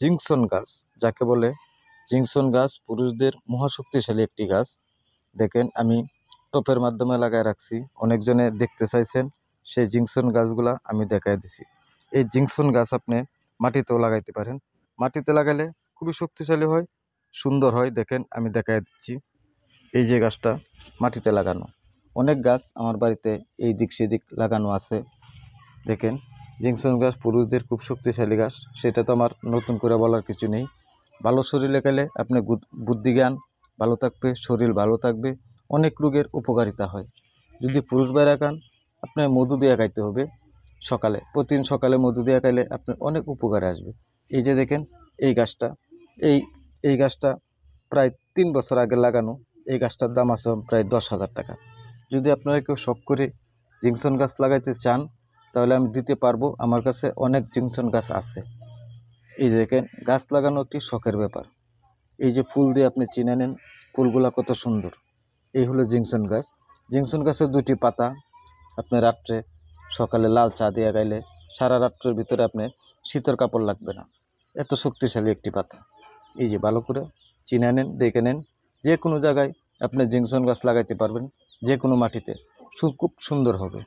জিংসন গাছ যাকে বলে জিংসন গাছ পুরুষদের মহাশক্তিশালী একটি গাছ দেখেন আমি টপের মাধ্যমে লাগায় রাখছি অনেকজনে দেখতে চাইছেন সেই জিংসন গাছগুলা আমি দেখায় দিছি এই জিংসন গাছ আপনি মাটিতেও লাগাইতে পারেন মাটিতে লাগালে খুবই শক্তিশালী হয় সুন্দর হয় দেখেন আমি দেখায় দিচ্ছি এই যে গাছটা মাটিতে লাগানো অনেক গাছ আমার বাড়িতে এই দিক সেদিক লাগানো আছে দেখেন জিংসন গাছ পুরুষদের খুব শক্তিশালী গাছ সেটা তো আমার নতুন করে বলার কিছু নেই ভালো শরীরে গেলে আপনি বুদ্ধিজ্ঞান ভালো থাকবে শরীর ভালো থাকবে অনেক রোগের উপকারিতা হয় যদি পুরুষ বেড়া খান আপনার মধু দিয়ে খাইতে হবে সকালে প্রতিদিন সকালে মধু দিয়ে খাইলে আপনার অনেক উপকারে আসবে এই যে দেখেন এই গাছটা এই এই গাছটা প্রায় তিন বছর আগে লাগানো এই গাছটার দাম আছে প্রায় দশ হাজার টাকা যদি আপনারা কেউ শখ করে জিংসন গাছ লাগাইতে চান তাহলে আমি দিতে পারবো আমার কাছে অনেক জিংসন গাছ আছে এই দেখেন গাছ লাগানো একটি শখের ব্যাপার এই যে ফুল দিয়ে আপনি চিনে নেন ফুলগুলা কত সুন্দর এই হলো জিংসন গাছ জিংসন গাছের দুটি পাতা আপনি রাত্রে সকালে লাল চা দিয়ে গাইলে সারা রাত্রের ভিতরে আপনি শীতের কাপড় লাগবে না এত শক্তিশালী একটি পাতা এই যে ভালো করে চিনে নেন দেখে নেন যে কোনো জায়গায় আপনি জিংসন গাছ লাগাইতে পারবেন যে কোনো মাটিতে খুব সুন্দর হবে